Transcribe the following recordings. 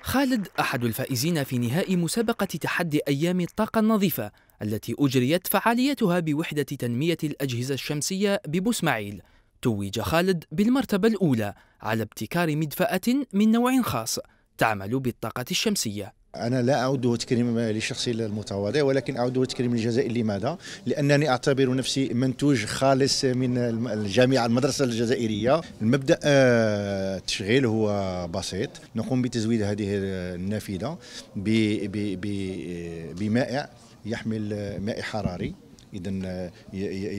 خالد أحد الفائزين في نهائي مسابقة تحدي أيام الطاقة النظيفة التي أجريت فعاليتها بوحدة تنمية الأجهزة الشمسية ببوسماعيل توج خالد بالمرتبة الأولى على ابتكار مدفأة من نوع خاص تعمل بالطاقة الشمسية أنا لا أعود تكريم لشخصي المتواضع ولكن أعود تكريم الجزائر لماذا؟ لأنني أعتبر نفسي منتوج خالص من الجامعة المدرسة الجزائرية المبدأ التشغيل آه، هو بسيط نقوم بتزويد هذه النافذة بمائع يحمل ماء حراري اذا آه،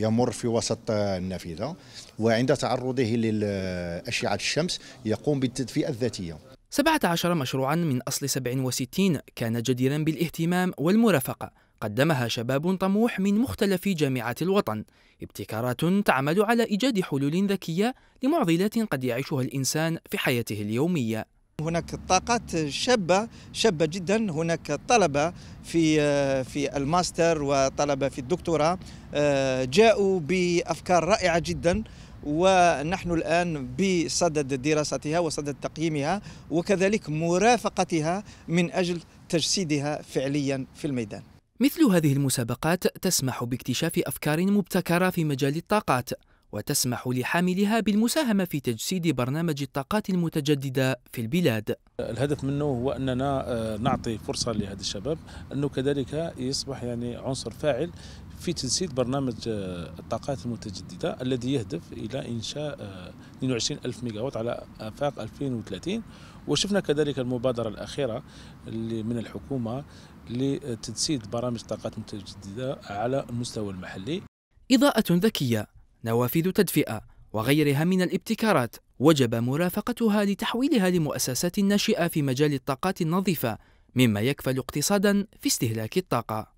يمر في وسط النافذه وعند تعرضه لاشعه الشمس يقوم بالتدفئه الذاتيه 17 مشروعا من أصل 67 كان جديرا بالاهتمام والمرافقة قدمها شباب طموح من مختلف جامعات الوطن ابتكارات تعمل على إيجاد حلول ذكية لمعضلات قد يعيشها الإنسان في حياته اليومية هناك طاقات شابة شابة جدا هناك طلبة في في الماستر وطلبة في الدكتوراه آه، جاءوا بأفكار رائعة جدا ونحن الآن بصدد دراستها وصدد تقييمها وكذلك مرافقتها من أجل تجسيدها فعليا في الميدان مثل هذه المسابقات تسمح باكتشاف أفكار مبتكرة في مجال الطاقات وتسمح لحاملها بالمساهمة في تجسيد برنامج الطاقات المتجددة في البلاد الهدف منه هو أننا آه، نعطي فرصة لهذا الشباب أنه كذلك يصبح يعني عنصر فاعل في تجسيد برنامج آه، الطاقات المتجددة الذي يهدف إلى إنشاء 22 آه، ألف ميجاوات على آفاق 2030 وشفنا كذلك المبادرة الأخيرة من الحكومة لتجسيد برامج الطاقات المتجددة على المستوى المحلي إضاءة ذكية نوافذ تدفئة وغيرها من الابتكارات وجب مرافقتها لتحويلها لمؤسسات ناشئة في مجال الطاقات النظيفة مما يكفل اقتصادا في استهلاك الطاقة